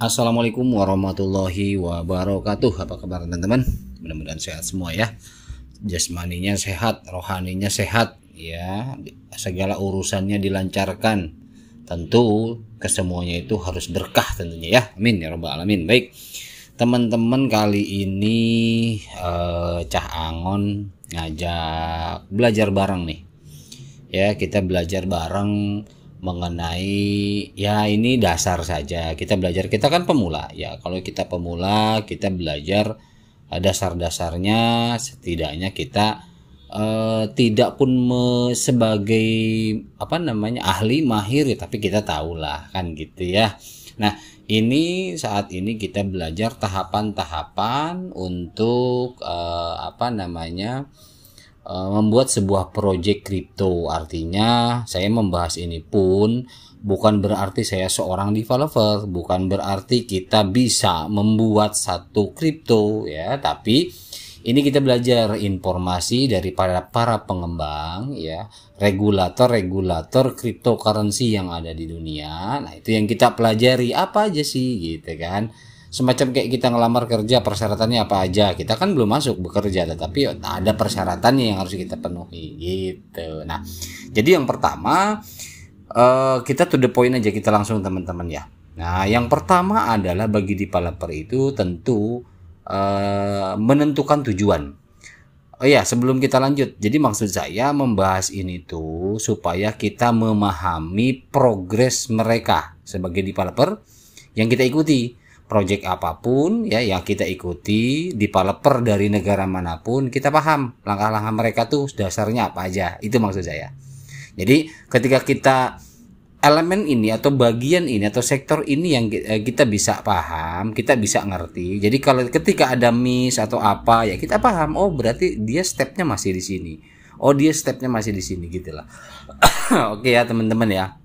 Assalamualaikum warahmatullahi wabarakatuh. Apa kabar teman-teman? Mudah-mudahan sehat semua ya. Jasmaninya sehat, rohaninya sehat ya. Segala urusannya dilancarkan. Tentu kesemuanya itu harus berkah tentunya ya. Amin ya robbal alamin. Baik. Teman-teman kali ini eh, Cah Angon ngajak belajar bareng nih. Ya, kita belajar bareng mengenai ya ini dasar saja kita belajar kita kan pemula ya kalau kita pemula kita belajar eh, dasar-dasarnya setidaknya kita uh, tidak pun sebagai apa namanya ahli mahir ya tapi kita tahulah kan gitu ya nah ini saat ini kita belajar tahapan-tahapan untuk uh, apa namanya Eh, membuat sebuah proyek kripto. Artinya, saya membahas ini pun bukan berarti saya seorang developer, bukan berarti kita bisa membuat satu kripto ya, tapi ini kita belajar informasi dari para para pengembang ya, regulator-regulator cryptocurrency yang ada di dunia. Nah, itu yang kita pelajari apa aja sih gitu kan semacam kayak kita ngelamar kerja persyaratannya apa aja kita kan belum masuk bekerja tetapi ada persyaratannya yang harus kita penuhi gitu nah jadi yang pertama uh, kita to the point aja kita langsung teman-teman ya nah yang pertama adalah bagi developer itu tentu uh, menentukan tujuan Oh ya, sebelum kita lanjut. Jadi maksud saya membahas ini tuh supaya kita memahami progres mereka sebagai developer yang kita ikuti project apapun ya yang kita ikuti di developer dari negara manapun kita paham langkah-langkah mereka tuh dasarnya apa aja itu maksud saya jadi ketika kita elemen ini atau bagian ini atau sektor ini yang eh, kita bisa paham, kita bisa ngerti. Jadi kalau ketika ada miss atau apa ya kita paham. Oh berarti dia stepnya masih di sini. Oh dia stepnya masih di sini gitulah. Oke okay ya teman-teman ya.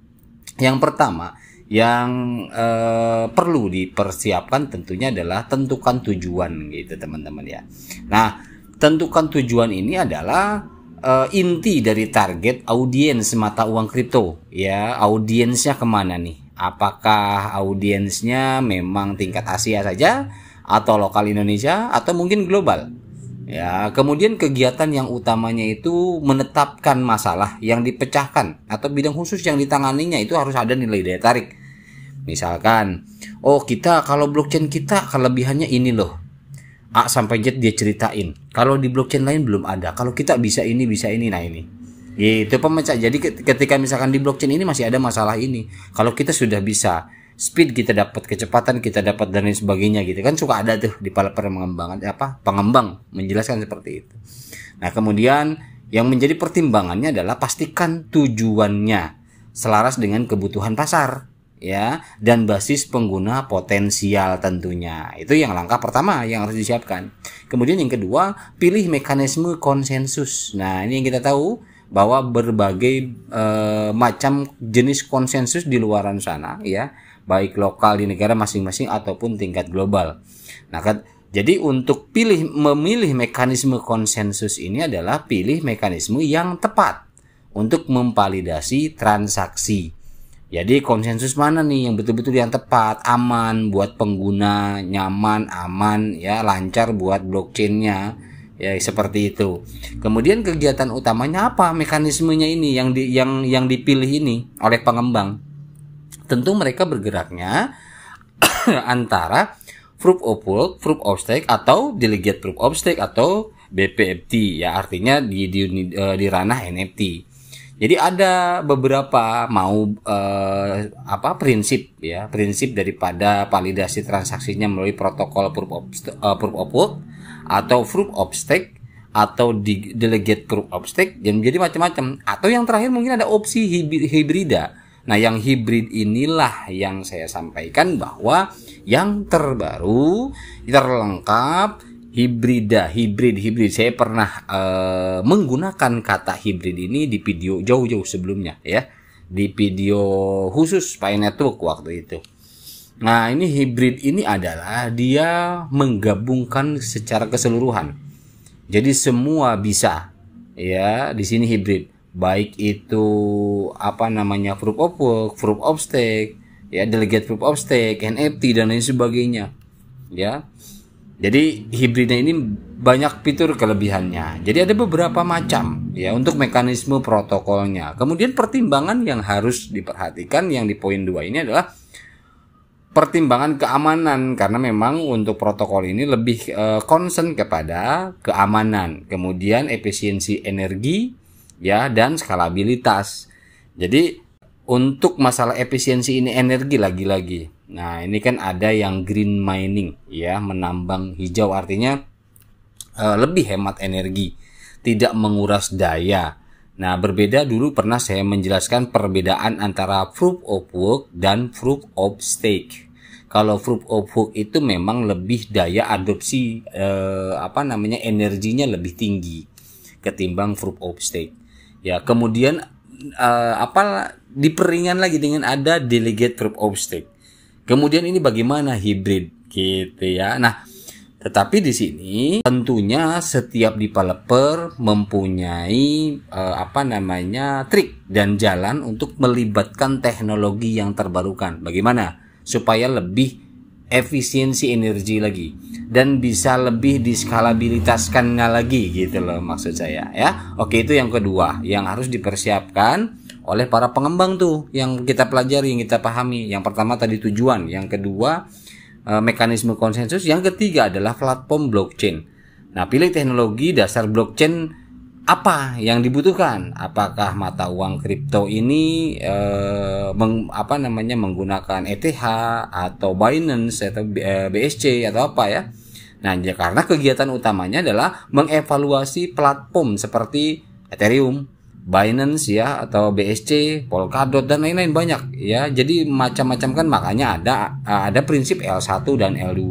Yang pertama yang eh, perlu dipersiapkan tentunya adalah tentukan tujuan gitu teman-teman ya. Nah, tentukan tujuan ini adalah eh, inti dari target audiens mata uang kripto ya. Audiensnya kemana nih? Apakah audiensnya memang tingkat Asia saja atau lokal Indonesia atau mungkin global? Ya, kemudian kegiatan yang utamanya itu menetapkan masalah yang dipecahkan atau bidang khusus yang ditanganinya itu harus ada nilai daya tarik. Misalkan, oh kita kalau blockchain kita kelebihannya ini loh. A sampai Z dia ceritain. Kalau di blockchain lain belum ada. Kalau kita bisa ini, bisa ini, nah ini. Gitu pemecah. Jadi ketika misalkan di blockchain ini masih ada masalah ini. Kalau kita sudah bisa speed kita dapat kecepatan kita dapat dan lain sebagainya gitu kan suka ada tuh di para pengembangan apa pengembang menjelaskan seperti itu nah kemudian yang menjadi pertimbangannya adalah pastikan tujuannya selaras dengan kebutuhan pasar ya dan basis pengguna potensial tentunya itu yang langkah pertama yang harus disiapkan kemudian yang kedua pilih mekanisme konsensus nah ini yang kita tahu bahwa berbagai e, macam jenis konsensus di luaran sana ya baik lokal di negara masing-masing ataupun tingkat global. Nah, kan, jadi untuk pilih memilih mekanisme konsensus ini adalah pilih mekanisme yang tepat untuk memvalidasi transaksi. Jadi konsensus mana nih yang betul-betul yang tepat, aman buat pengguna, nyaman, aman, ya lancar buat blockchainnya ya seperti itu. Kemudian kegiatan utamanya apa mekanismenya ini yang di, yang yang dipilih ini oleh pengembang? Tentu mereka bergeraknya antara proof of work, proof of stake atau delegate proof of stake atau BPFT ya artinya di di, di eh, ranah NFT. Jadi ada beberapa mau eh, apa prinsip ya prinsip daripada validasi transaksinya melalui protokol proof of uh, eh, proof of work atau proof of stake atau di, delegate proof of stake dan jadi macam-macam atau yang terakhir mungkin ada opsi hibrida Nah, yang hybrid inilah yang saya sampaikan bahwa yang terbaru, terlengkap, hibrida, hibrid, hibrid. Saya pernah uh, menggunakan kata hibrid ini di video jauh-jauh sebelumnya ya. Di video khusus Pine Network waktu itu. Nah, ini hibrid ini adalah dia menggabungkan secara keseluruhan. Jadi semua bisa ya, di sini hibrid baik itu apa namanya proof of work, proof of stake, ya delegate proof of stake, NFT dan lain sebagainya. Ya. Jadi hibridnya ini banyak fitur kelebihannya. Jadi ada beberapa macam ya untuk mekanisme protokolnya. Kemudian pertimbangan yang harus diperhatikan yang di poin 2 ini adalah pertimbangan keamanan karena memang untuk protokol ini lebih uh, concern kepada keamanan, kemudian efisiensi energi, ya dan skalabilitas. Jadi untuk masalah efisiensi ini energi lagi-lagi. Nah, ini kan ada yang green mining ya, menambang hijau artinya e, lebih hemat energi, tidak menguras daya. Nah, berbeda dulu pernah saya menjelaskan perbedaan antara proof of work dan proof of stake. Kalau proof of work itu memang lebih daya adopsi e, apa namanya energinya lebih tinggi ketimbang proof of stake. Ya, kemudian uh, apa diperingan lagi dengan ada delegate of stake. Kemudian ini bagaimana hybrid gitu ya. Nah, tetapi di sini tentunya setiap developer mempunyai eh, apa namanya trik dan jalan untuk melibatkan teknologi yang terbarukan. Bagaimana supaya lebih efisiensi energi lagi dan bisa lebih diskalabilitaskannya lagi gitu loh maksud saya ya. Oke itu yang kedua yang harus dipersiapkan oleh para pengembang tuh yang kita pelajari yang kita pahami. Yang pertama tadi tujuan, yang kedua eh, mekanisme konsensus, yang ketiga adalah platform blockchain. Nah, pilih teknologi dasar blockchain apa yang dibutuhkan? Apakah mata uang kripto ini eh, meng, apa namanya menggunakan ETH atau Binance atau BSC eh, atau apa ya? Nah, ya karena kegiatan utamanya adalah mengevaluasi platform seperti Ethereum, Binance ya atau BSC, Polkadot dan lain-lain banyak ya. Jadi macam-macam kan makanya ada ada prinsip L1 dan L2.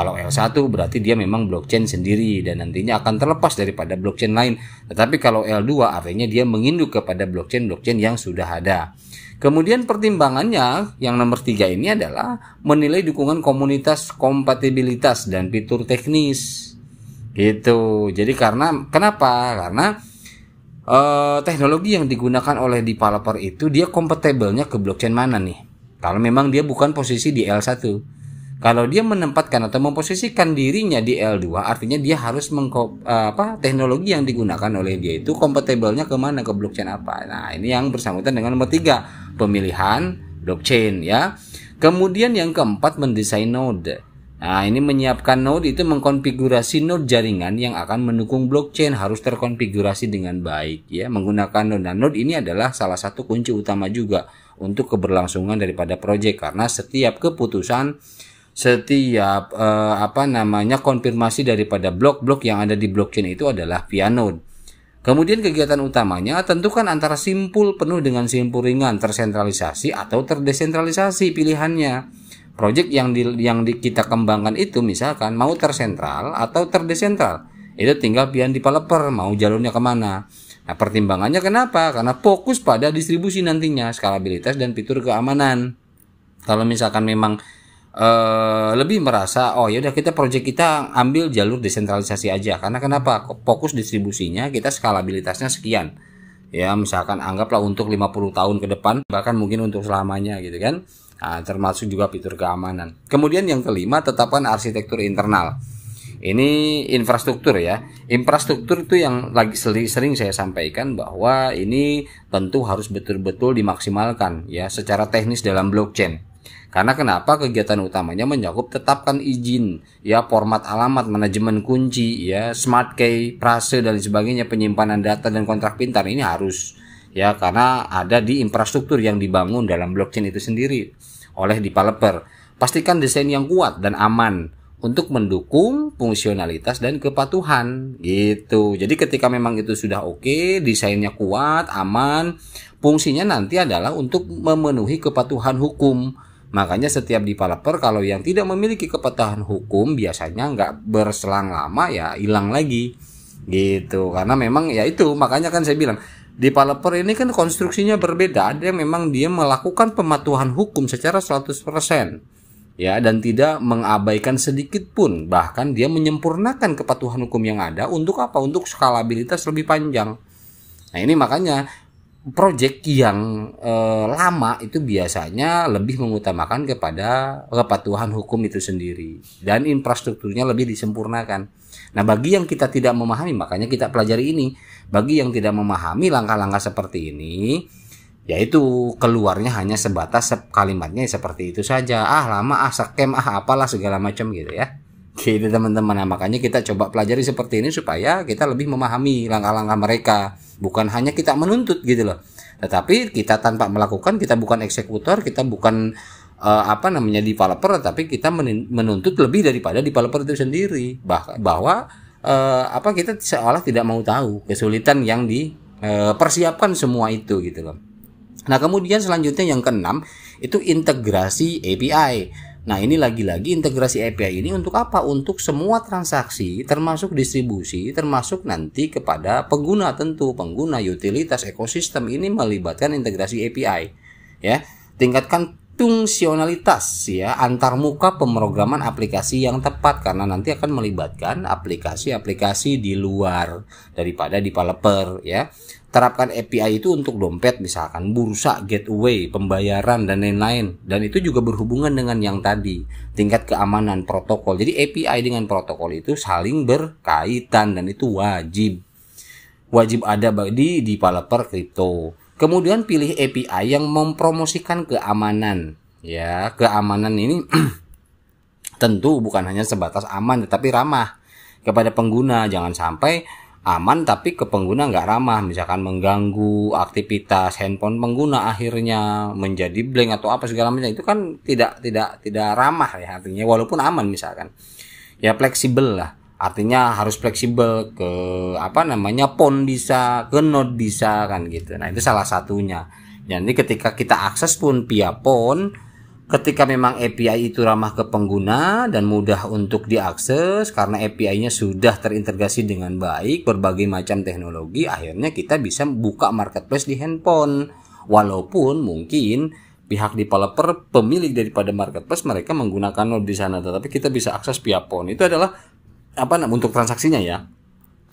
Kalau L1 berarti dia memang blockchain sendiri dan nantinya akan terlepas daripada blockchain lain. Tetapi kalau L2 artinya dia menginduk kepada blockchain-blockchain yang sudah ada. Kemudian pertimbangannya yang nomor tiga ini adalah menilai dukungan komunitas kompatibilitas dan fitur teknis. Gitu. Jadi karena kenapa? Karena Uh, teknologi yang digunakan oleh developer itu dia kompatibelnya ke blockchain mana nih? Kalau memang dia bukan posisi di L1 kalau dia menempatkan atau memposisikan dirinya di L2, artinya dia harus mengkop eh, apa teknologi yang digunakan oleh dia itu kompatibelnya kemana ke blockchain apa. Nah ini yang bersangkutan dengan nomor tiga pemilihan blockchain ya. Kemudian yang keempat mendesain node. Nah, ini menyiapkan node itu mengkonfigurasi node jaringan yang akan mendukung blockchain harus terkonfigurasi dengan baik ya menggunakan node. Nah, node ini adalah salah satu kunci utama juga untuk keberlangsungan daripada proyek karena setiap keputusan setiap uh, apa namanya konfirmasi daripada blok-blok yang ada di blockchain itu adalah via node. Kemudian kegiatan utamanya tentukan antara simpul penuh dengan simpul ringan, tersentralisasi atau terdesentralisasi pilihannya. Proyek yang di, yang di, kita kembangkan itu misalkan mau tersentral atau terdesentral, itu tinggal pilihan developer mau jalurnya kemana. Nah pertimbangannya kenapa? Karena fokus pada distribusi nantinya, skalabilitas dan fitur keamanan. Kalau misalkan memang Eh, lebih merasa oh ya udah kita proyek kita ambil jalur desentralisasi aja karena kenapa fokus distribusinya kita skalabilitasnya sekian ya misalkan anggaplah untuk 50 tahun ke depan bahkan mungkin untuk selamanya gitu kan nah, termasuk juga fitur keamanan kemudian yang kelima tetapkan arsitektur internal ini infrastruktur ya infrastruktur itu yang lagi sering saya sampaikan bahwa ini tentu harus betul-betul dimaksimalkan ya secara teknis dalam blockchain karena kenapa kegiatan utamanya mencakup tetapkan izin, ya format alamat, manajemen kunci, ya smart key, prase dan sebagainya, penyimpanan data dan kontrak pintar ini harus ya karena ada di infrastruktur yang dibangun dalam blockchain itu sendiri oleh developer. Pastikan desain yang kuat dan aman untuk mendukung fungsionalitas dan kepatuhan gitu. Jadi ketika memang itu sudah oke, desainnya kuat, aman, fungsinya nanti adalah untuk memenuhi kepatuhan hukum Makanya setiap developer kalau yang tidak memiliki kepatuhan hukum biasanya nggak berselang lama ya hilang lagi gitu karena memang ya itu makanya kan saya bilang developer ini kan konstruksinya berbeda ada yang memang dia melakukan pematuhan hukum secara 100% ya dan tidak mengabaikan sedikit pun bahkan dia menyempurnakan kepatuhan hukum yang ada untuk apa untuk skalabilitas lebih panjang nah ini makanya Proyek yang eh, lama itu biasanya lebih mengutamakan kepada kepatuhan hukum itu sendiri dan infrastrukturnya lebih disempurnakan. Nah, bagi yang kita tidak memahami, makanya kita pelajari ini. Bagi yang tidak memahami langkah-langkah seperti ini, yaitu keluarnya hanya sebatas kalimatnya seperti itu saja. Ah, lama, ah, sekem, ah, apalah segala macam gitu ya gitu teman-teman nah makanya kita coba pelajari seperti ini supaya kita lebih memahami langkah-langkah mereka bukan hanya kita menuntut gitu loh tetapi kita tanpa melakukan kita bukan eksekutor kita bukan uh, apa namanya developer tapi kita menuntut lebih daripada developer itu sendiri bah bahwa uh, apa kita seolah tidak mau tahu kesulitan yang dipersiapkan eh, semua itu gitu loh nah kemudian selanjutnya yang keenam itu integrasi API Nah, ini lagi-lagi integrasi API ini untuk apa? Untuk semua transaksi, termasuk distribusi, termasuk nanti kepada pengguna tentu, pengguna utilitas ekosistem ini melibatkan integrasi API. Ya, tingkatkan fungsionalitas ya antarmuka pemrograman aplikasi yang tepat karena nanti akan melibatkan aplikasi-aplikasi di luar daripada di developer ya. Terapkan API itu untuk dompet misalkan bursa, gateway, pembayaran dan lain-lain dan itu juga berhubungan dengan yang tadi, tingkat keamanan protokol. Jadi API dengan protokol itu saling berkaitan dan itu wajib wajib ada di di developer kripto. Kemudian pilih API yang mempromosikan keamanan. Ya, keamanan ini tentu bukan hanya sebatas aman tetapi ramah kepada pengguna. Jangan sampai aman tapi ke pengguna nggak ramah misalkan mengganggu aktivitas handphone pengguna akhirnya menjadi blank atau apa segala macam itu kan tidak tidak tidak ramah ya artinya walaupun aman misalkan ya fleksibel lah artinya harus fleksibel ke apa namanya pon bisa ke node bisa kan gitu nah itu salah satunya jadi ketika kita akses pun via pon ketika memang API itu ramah ke pengguna dan mudah untuk diakses karena API-nya sudah terintegrasi dengan baik berbagai macam teknologi akhirnya kita bisa buka marketplace di handphone walaupun mungkin pihak developer pemilik daripada marketplace mereka menggunakan node di sana tetapi kita bisa akses via pon itu adalah apa nah, untuk transaksinya ya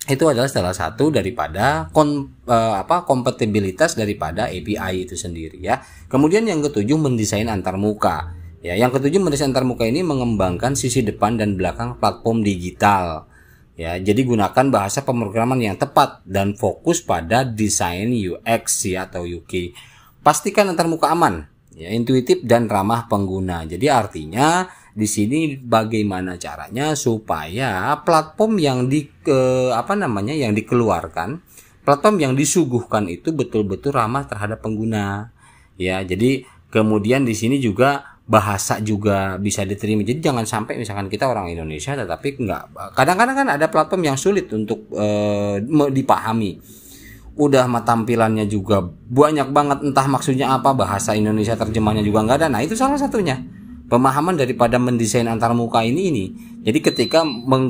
itu adalah salah satu daripada kon, eh, apa kompatibilitas daripada API itu sendiri ya. Kemudian yang ketujuh mendesain antarmuka. Ya, yang ketujuh mendesain antarmuka ini mengembangkan sisi depan dan belakang platform digital. Ya, jadi gunakan bahasa pemrograman yang tepat dan fokus pada desain UX ya, atau UK. Pastikan antarmuka aman, ya, intuitif dan ramah pengguna. Jadi artinya di sini bagaimana caranya supaya platform yang di ke, apa namanya yang dikeluarkan platform yang disuguhkan itu betul-betul ramah terhadap pengguna ya jadi kemudian di sini juga bahasa juga bisa diterima jadi jangan sampai misalkan kita orang Indonesia tetapi nggak kadang-kadang kan ada platform yang sulit untuk eh, dipahami udah tampilannya juga banyak banget entah maksudnya apa bahasa Indonesia terjemahnya juga enggak ada nah itu salah satunya pemahaman daripada mendesain antar muka ini ini. Jadi ketika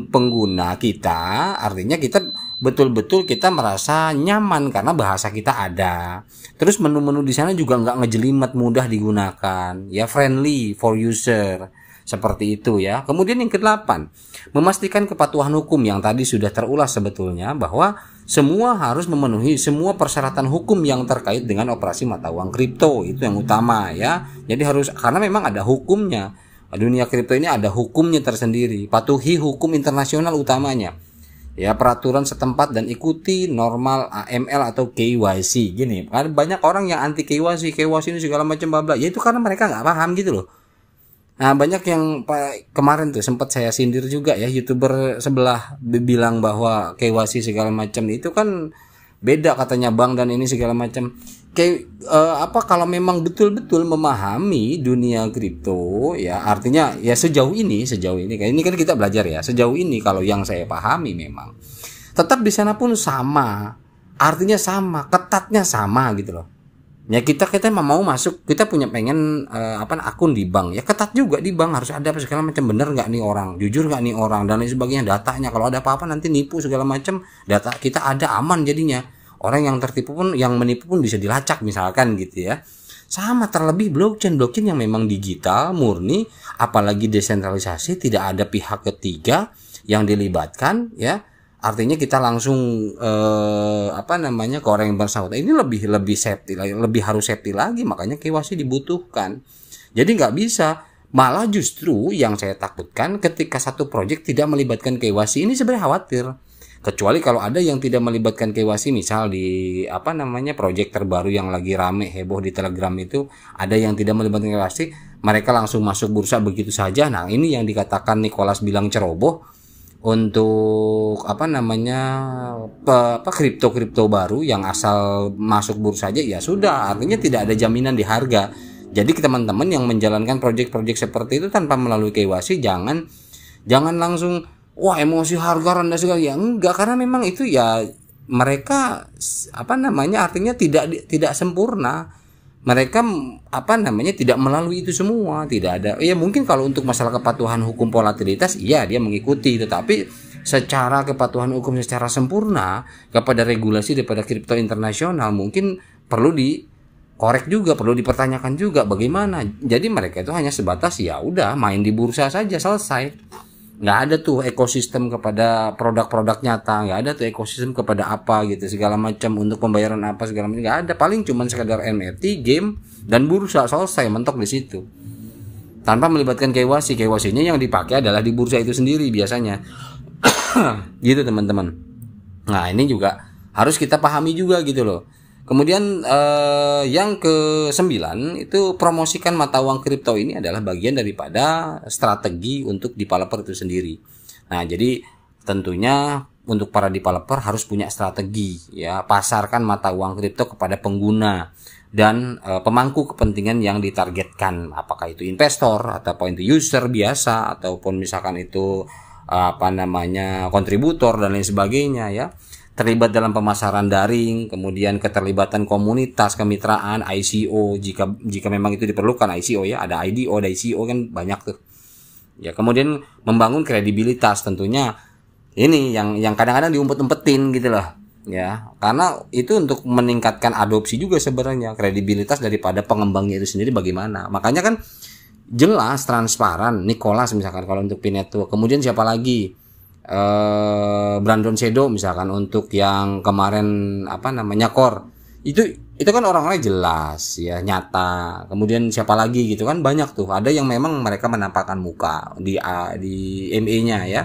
pengguna kita, artinya kita betul-betul kita merasa nyaman karena bahasa kita ada. Terus menu-menu di sana juga nggak ngejelimet mudah digunakan, ya friendly for user. Seperti itu ya. Kemudian yang kedelapan, memastikan kepatuhan hukum yang tadi sudah terulas sebetulnya bahwa semua harus memenuhi semua persyaratan hukum yang terkait dengan operasi mata uang kripto itu yang utama ya. Jadi harus karena memang ada hukumnya. Dunia kripto ini ada hukumnya tersendiri. Patuhi hukum internasional utamanya. Ya, peraturan setempat dan ikuti normal AML atau KYC. Gini, banyak orang yang anti KYC, KYC ini segala macam bla bla. Ya itu karena mereka nggak paham gitu loh Nah, banyak yang kemarin tuh sempat saya sindir juga ya YouTuber sebelah bilang bahwa KYC segala macam itu kan beda katanya bang dan ini segala macam. Kayak eh, apa kalau memang betul-betul memahami dunia kripto ya artinya ya sejauh ini sejauh ini kayak ini kan kita belajar ya sejauh ini kalau yang saya pahami memang tetap di sana pun sama artinya sama ketatnya sama gitu loh Ya kita kita emang mau masuk, kita punya pengen uh, apa akun di bank. Ya ketat juga di bank harus ada apa segala macam bener nggak nih orang, jujur nggak nih orang dan lain sebagainya datanya. Kalau ada apa-apa nanti nipu segala macam data kita ada aman jadinya. Orang yang tertipu pun yang menipu pun bisa dilacak misalkan gitu ya. Sama terlebih blockchain blockchain yang memang digital murni apalagi desentralisasi tidak ada pihak ketiga yang dilibatkan ya artinya kita langsung eh, apa namanya ke orang yang bersangkutan ini lebih lebih safety lagi lebih harus safety lagi makanya KYC dibutuhkan jadi nggak bisa malah justru yang saya takutkan ketika satu proyek tidak melibatkan KYC ini sebenarnya khawatir kecuali kalau ada yang tidak melibatkan KYC misal di apa namanya proyek terbaru yang lagi rame heboh di Telegram itu ada yang tidak melibatkan KYC mereka langsung masuk bursa begitu saja nah ini yang dikatakan Nicholas bilang ceroboh untuk apa namanya apa kripto-kripto baru yang asal masuk bursa aja ya sudah artinya tidak ada jaminan di harga. Jadi teman-teman yang menjalankan proyek-proyek seperti itu tanpa melalui KYC jangan jangan langsung wah emosi harga rendah sekali ya enggak karena memang itu ya mereka apa namanya artinya tidak tidak sempurna mereka apa namanya tidak melalui itu semua tidak ada ya mungkin kalau untuk masalah kepatuhan hukum volatilitas iya dia mengikuti tetapi secara kepatuhan hukum secara sempurna kepada regulasi daripada kripto internasional mungkin perlu dikorek juga perlu dipertanyakan juga bagaimana jadi mereka itu hanya sebatas ya udah main di bursa saja selesai nggak ada tuh ekosistem kepada produk-produk nyata nggak ada tuh ekosistem kepada apa gitu segala macam untuk pembayaran apa segala macam nggak ada paling cuman sekedar NFT game dan bursa selesai mentok di situ tanpa melibatkan kewasi kyc yang dipakai adalah di bursa itu sendiri biasanya gitu teman-teman nah ini juga harus kita pahami juga gitu loh Kemudian eh, yang ke sembilan itu promosikan mata uang kripto ini adalah bagian daripada strategi untuk developer itu sendiri. Nah, jadi tentunya untuk para developer harus punya strategi ya, pasarkan mata uang kripto kepada pengguna dan e, pemangku kepentingan yang ditargetkan, apakah itu investor atau itu user biasa ataupun misalkan itu eh, apa namanya kontributor dan lain sebagainya ya terlibat dalam pemasaran daring, kemudian keterlibatan komunitas, kemitraan, ICO jika jika memang itu diperlukan ICO ya, ada IDO, ada ICO kan banyak tuh. Ya, kemudian membangun kredibilitas tentunya ini yang yang kadang-kadang diumpet-umpetin gitu loh. Ya, karena itu untuk meningkatkan adopsi juga sebenarnya kredibilitas daripada pengembangnya itu sendiri bagaimana. Makanya kan jelas transparan Nicholas misalkan kalau untuk Pinetwo, kemudian siapa lagi? eh, Brandon Sedo misalkan untuk yang kemarin apa namanya Kor itu itu kan orang-orangnya jelas ya nyata kemudian siapa lagi gitu kan banyak tuh ada yang memang mereka menampakkan muka di di ME-nya ya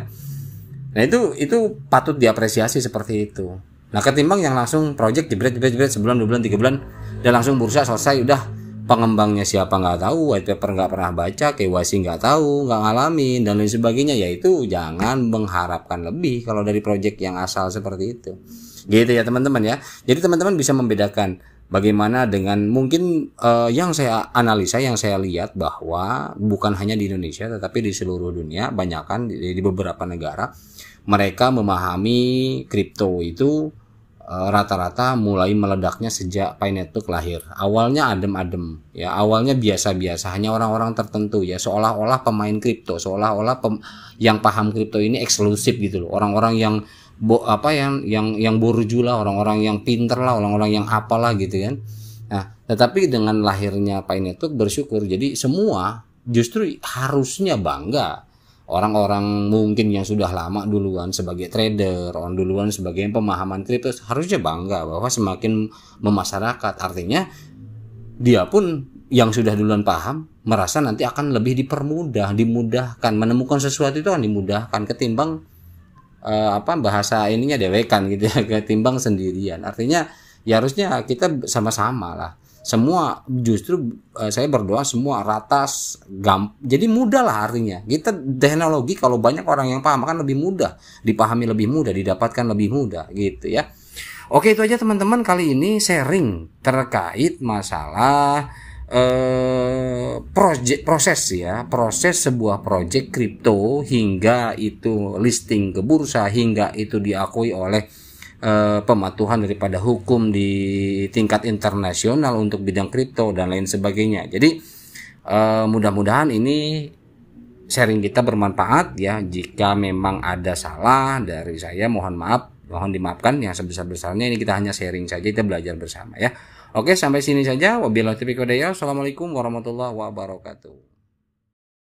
nah itu itu patut diapresiasi seperti itu nah ketimbang yang langsung project jebret jebret jebret sebulan dua bulan tiga bulan dan langsung bursa selesai udah pengembangnya siapa nggak tahu, white paper nggak pernah baca, KYC nggak tahu, nggak ngalamin dan lain sebagainya, yaitu jangan mengharapkan lebih kalau dari project yang asal seperti itu. Gitu ya teman-teman ya. Jadi teman-teman bisa membedakan bagaimana dengan mungkin uh, yang saya analisa yang saya lihat bahwa bukan hanya di Indonesia tetapi di seluruh dunia, banyakkan di, di beberapa negara mereka memahami kripto itu Eh, rata-rata mulai meledaknya sejak Pinetuk lahir. Awalnya adem-adem, ya awalnya biasa-biasa, hanya orang-orang tertentu ya, seolah-olah pemain kripto, seolah-olah pem yang paham kripto ini eksklusif gitu loh, orang-orang yang bo apa yang yang yang borju lah, orang-orang yang pinter lah, orang-orang yang apalah gitu kan. Nah, tetapi dengan lahirnya Pinetuk bersyukur, jadi semua justru harusnya bangga orang-orang mungkin yang sudah lama duluan sebagai trader, orang duluan sebagai pemahaman kripto harusnya bangga bahwa semakin memasyarakat artinya dia pun yang sudah duluan paham merasa nanti akan lebih dipermudah, dimudahkan menemukan sesuatu itu akan dimudahkan ketimbang eh, apa bahasa ininya dewekan gitu ya ketimbang sendirian. Artinya ya harusnya kita sama-sama lah semua justru eh, saya berdoa semua ratas gam jadi mudah lah artinya kita teknologi kalau banyak orang yang paham akan lebih mudah dipahami lebih mudah didapatkan lebih mudah gitu ya oke itu aja teman-teman kali ini sharing terkait masalah eh, proses ya proses sebuah project kripto hingga itu listing ke bursa hingga itu diakui oleh Eh, pematuhan daripada hukum di tingkat internasional untuk bidang kripto dan lain sebagainya. Jadi eh, mudah-mudahan ini sharing kita bermanfaat ya. Jika memang ada salah dari saya mohon maaf, mohon dimaafkan yang sebesar-besarnya ini kita hanya sharing saja kita belajar bersama ya. Oke, sampai sini saja. Wabillahi taufiq Assalamualaikum warahmatullahi wabarakatuh.